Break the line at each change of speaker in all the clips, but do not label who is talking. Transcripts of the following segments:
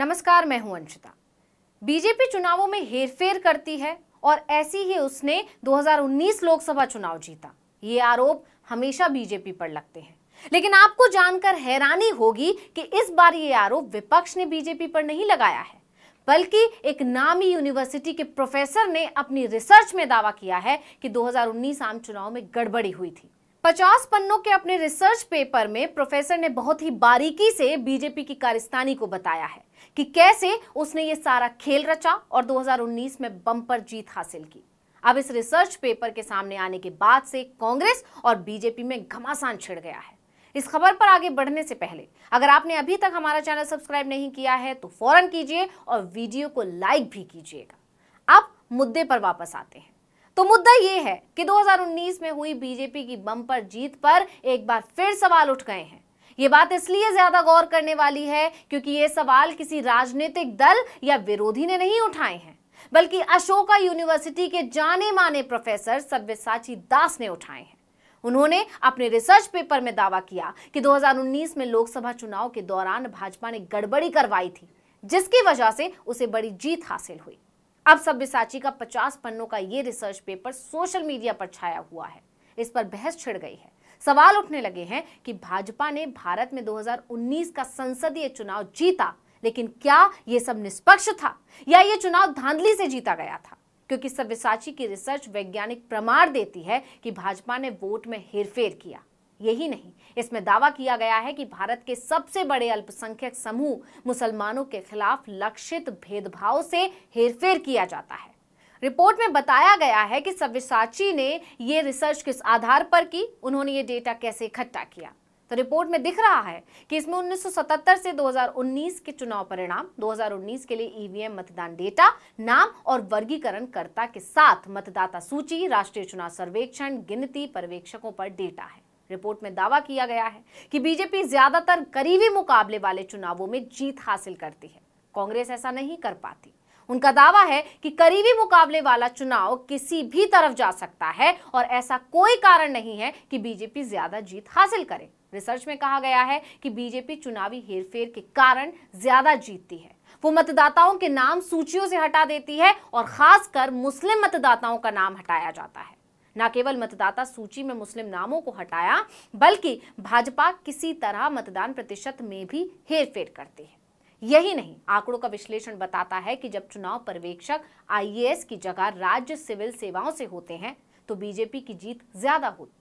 नमस्कार मैं हूं अंशिता बीजेपी चुनावों में हेरफेर करती है और ऐसी ही उसने 2019 लोकसभा चुनाव जीता ये आरोप हमेशा बीजेपी पर लगते हैं लेकिन आपको जानकर हैरानी होगी कि इस बार ये आरोप विपक्ष ने बीजेपी पर नहीं लगाया है बल्कि एक नामी यूनिवर्सिटी के प्रोफेसर ने अपनी रिसर्च में दावा किया है कि 2019 आम चुनाव में गड़बड़ी हुई थी 50 पन्नों के अपने रिसर्च पेपर में प्रोफेसर ने बहुत ही बारीकी से बीजेपी की कार्यस्थानी को बताया है कि कैसे उसने ये सारा खेल रचा और 2019 में बम्पर जीत हासिल की अब इस रिसर्च पेपर के सामने आने के बाद से कांग्रेस और बीजेपी में घमासान छिड़ गया है इस खबर पर आगे बढ़ने से पहले अगर आपने अभी तक हमारा चैनल सब्सक्राइब नहीं किया है तो फौरन कीजिए और वीडियो को लाइक भी कीजिएगा अब मुद्दे पर वापस आते हैं तो मुद्दा यह है कि 2019 में हुई बीजेपी की बम्पर जीत पर एक बार फिर सवाल उठ गए हैं ये बात इसलिए ज्यादा गौर करने वाली है क्योंकि ये सवाल किसी राजनीतिक दल या विरोधी ने नहीं उठाए हैं बल्कि अशोका यूनिवर्सिटी के जाने माने प्रोफेसर सव्यसाची दास ने उठाए हैं उन्होंने अपने रिसर्च पेपर में दावा किया कि 2019 में लोकसभा चुनाव के दौरान भाजपा ने गड़बड़ी करवाई थी जिसकी वजह से उसे बड़ी जीत हासिल हुई अब सभ्यसाची का 50 पन्नों का ये रिसर्च पेपर सोशल मीडिया पर छाया हुआ है इस पर बहस छिड़ गई है सवाल उठने लगे हैं कि भाजपा ने भारत में 2019 का संसदीय चुनाव जीता लेकिन क्या यह सब निष्पक्ष था या ये चुनाव धांधली से जीता गया था क्योंकि सव्यसाची की रिसर्च वैज्ञानिक प्रमाण देती है कि भाजपा ने वोट में हेरफेर किया यही नहीं इसमें दावा किया गया है कि भारत के सबसे बड़े अल्पसंख्यक समूह मुसलमानों के खिलाफ लक्षित भेदभाव से हेरफेर किया जाता है रिपोर्ट में बताया गया है कि सव्यसाची ने ये रिसर्च किस आधार पर की उन्होंने ये डेटा कैसे इकट्ठा किया तो रिपोर्ट में दिख रहा है कि इसमें 1977 से 2019 के चुनाव परिणाम 2019 के लिए ईवीएम e मतदान डेटा नाम और वर्गीकरण कर्ता के साथ मतदाता सूची राष्ट्रीय चुनाव सर्वेक्षण गिनती पर्यवेक्षकों पर डेटा है रिपोर्ट में दावा किया गया है कि बीजेपी ज्यादातर करीबी मुकाबले वाले चुनावों में जीत हासिल करती है कांग्रेस ऐसा नहीं कर पाती उनका दावा है कि करीबी मुकाबले वाला चुनाव किसी भी तरफ जा सकता है और ऐसा कोई कारण नहीं है कि बीजेपी ज्यादा जीत हासिल करे रिसर्च में कहा गया है कि बीजेपी चुनावी हेरफेर के कारण ज्यादा जीतती है वो मतदाताओं के नाम सूचियों से हटा देती है और खासकर मुस्लिम मतदाताओं का नाम हटाया जाता है न केवल मतदाता सूची में मुस्लिम नामों को हटाया बल्कि भाजपा किसी तरह मतदान प्रतिशत में भी हेरफेर करती है यही नहीं आंकड़ों का विश्लेषण बताता है कि जब चुनाव पर्यवेक्षक आईएएस की जगह राज्य सिविल सेवाओं से होते हैं तो बीजेपी की जीत ज्यादा होती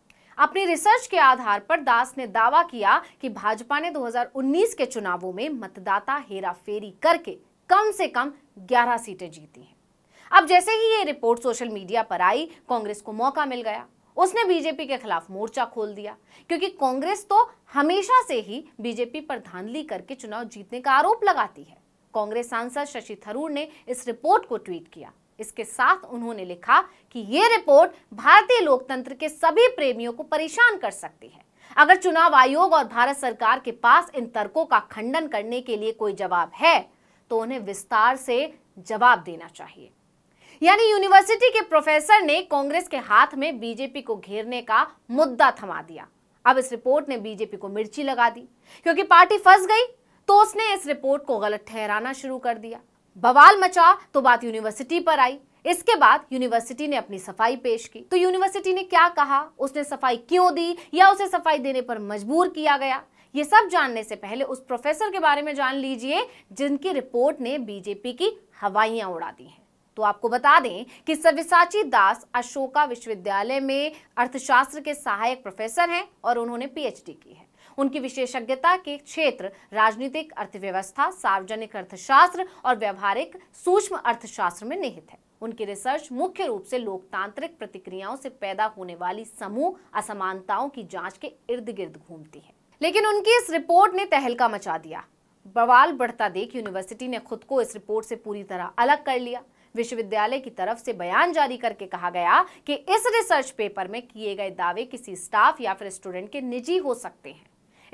अपनी रिसर्च के आधार पर दास ने दावा किया कि भाजपा ने 2019 के चुनावों में मतदाता हेराफेरी करके कम से कम 11 सीटें जीती हैं अब जैसे ही ये रिपोर्ट सोशल मीडिया पर आई कांग्रेस को मौका मिल गया उसने बीजेपी के खिलाफ मोर्चा खोल दिया क्योंकि कांग्रेस तो हमेशा से ही बीजेपी पर धांधली करके चुनाव जीतने का आरोप लगाती है कांग्रेस सांसद शशि थरूर ने इस रिपोर्ट को ट्वीट किया इसके साथ उन्होंने लिखा कि यह रिपोर्ट भारतीय लोकतंत्र के सभी प्रेमियों को परेशान कर सकती है अगर चुनाव आयोग और भारत सरकार के पास इन तर्कों का खंडन करने के लिए कोई जवाब है तो उन्हें विस्तार से जवाब देना चाहिए यानी यूनिवर्सिटी के प्रोफेसर ने कांग्रेस के हाथ में बीजेपी को घेरने का मुद्दा थमा दिया अब इस रिपोर्ट ने बीजेपी को मिर्ची लगा दी क्योंकि पार्टी फंस गई तो उसने इस रिपोर्ट को गलत ठहराना शुरू कर दिया बवाल मचा तो बात यूनिवर्सिटी पर आई इसके बाद यूनिवर्सिटी ने अपनी सफाई पेश की तो यूनिवर्सिटी ने क्या कहा उसने सफाई क्यों दी या उसे सफाई देने पर मजबूर किया गया ये सब जानने से पहले उस प्रोफेसर के बारे में जान लीजिए जिनकी रिपोर्ट ने बीजेपी की हवाइयां उड़ा दी हैं तो आपको बता दें कि सविसाची दास अशोका विश्वविद्यालय में अर्थशास्त्र के सहायक प्रोफेसर हैं और उन्होंने पीएचडी की है उनकी विशेषज्ञता के क्षेत्र राजनीतिक अर्थव्यवस्था सार्वजनिक अर्थशास्त्र और व्यवहारिक सूक्ष्म अर्थशास्त्र में निहित है उनकी रिसर्च मुख्य रूप से लोकतांत्रिक प्रतिक्रियाओं से पैदा होने वाली समूह असमानताओं की जांच के इर्द गिर्द घूमती है लेकिन उनकी इस रिपोर्ट ने तहलका मचा दिया बवाल बढ़ता देख यूनिवर्सिटी ने खुद को इस रिपोर्ट से पूरी तरह अलग कर लिया विश्वविद्यालय की तरफ से बयान जारी करके कहा गया कि इस रिसर्च पेपर में किए गए दावे किसी स्टाफ या फिर स्टूडेंट के निजी हो सकते हैं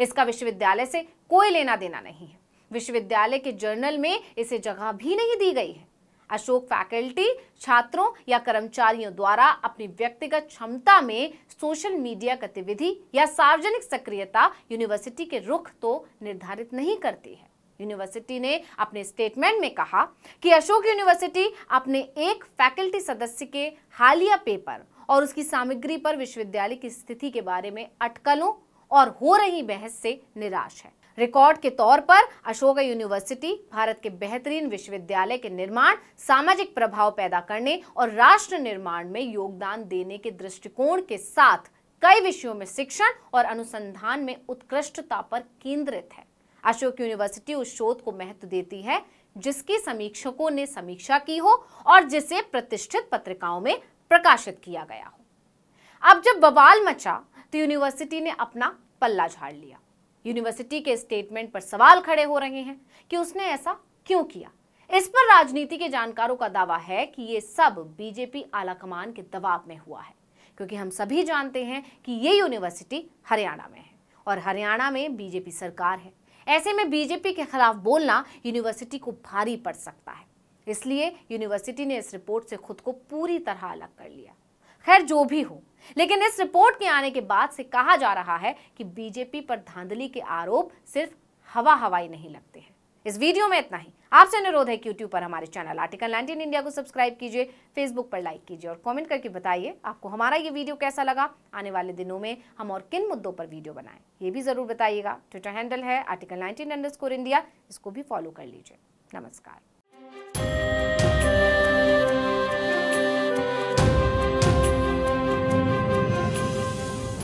इसका विश्वविद्यालय से कोई लेना देना नहीं है विश्वविद्यालय के जर्नल में इसे जगह भी नहीं दी गई है अशोक फैकल्टी छात्रों या कर्मचारियों द्वारा अपनी व्यक्तिगत क्षमता में सोशल मीडिया गतिविधि या सार्वजनिक सक्रियता यूनिवर्सिटी के रुख तो निर्धारित नहीं करती है यूनिवर्सिटी ने अपने स्टेटमेंट में कहा कि अशोक यूनिवर्सिटी अपने एक फैकल्टी सदस्य के हालिया पेपर और उसकी सामग्री पर विश्वविद्यालय की स्थिति के बारे में अटकलों और हो रही बहस से निराश है रिकॉर्ड के तौर पर अशोक यूनिवर्सिटी भारत के बेहतरीन विश्वविद्यालय के निर्माण सामाजिक प्रभाव पैदा करने और राष्ट्र निर्माण में योगदान देने के दृष्टिकोण के साथ कई विषयों में शिक्षण और अनुसंधान में उत्कृष्टता पर केंद्रित है अशोक यूनिवर्सिटी उस शोध को महत्व देती है जिसकी समीक्षकों ने समीक्षा की हो और जिसे प्रतिष्ठित पत्रिकाओं में प्रकाशित किया गया हो अब जब बवाल मचा तो यूनिवर्सिटी ने अपना पल्ला झाड़ लिया यूनिवर्सिटी के स्टेटमेंट पर सवाल खड़े हो रहे हैं कि उसने ऐसा क्यों किया इस पर राजनीति के जानकारों का दावा है कि ये सब बीजेपी आलाकमान के दबाव में हुआ है क्योंकि हम सभी जानते हैं कि ये यूनिवर्सिटी हरियाणा में है और हरियाणा में बीजेपी सरकार है ऐसे में बीजेपी के खिलाफ बोलना यूनिवर्सिटी को भारी पड़ सकता है इसलिए यूनिवर्सिटी ने इस रिपोर्ट से खुद को पूरी तरह अलग कर लिया खैर जो भी हो लेकिन इस रिपोर्ट के आने के बाद से कहा जा रहा है कि बीजेपी पर धांधली के आरोप सिर्फ हवा हवाई नहीं लगते हैं इस वीडियो में इतना ही आपसे अनुरोध है कि यूट्यूब पर हमारे चैनल आर्टिकल नाइनटीन इंडिया को सब्सक्राइब कीजिए फेसबुक पर लाइक कीजिए और कमेंट करके बताइए आपको हमारा ये वीडियो कैसा लगा आने वाले दिनों में हम और किन मुद्दों पर वीडियो बनाएं ये भी ज़रूर बताइएगा ट्विटर हैंडल है आर्टिकल नाइनटीन इंडिया इसको भी फॉलो कर लीजिए नमस्कार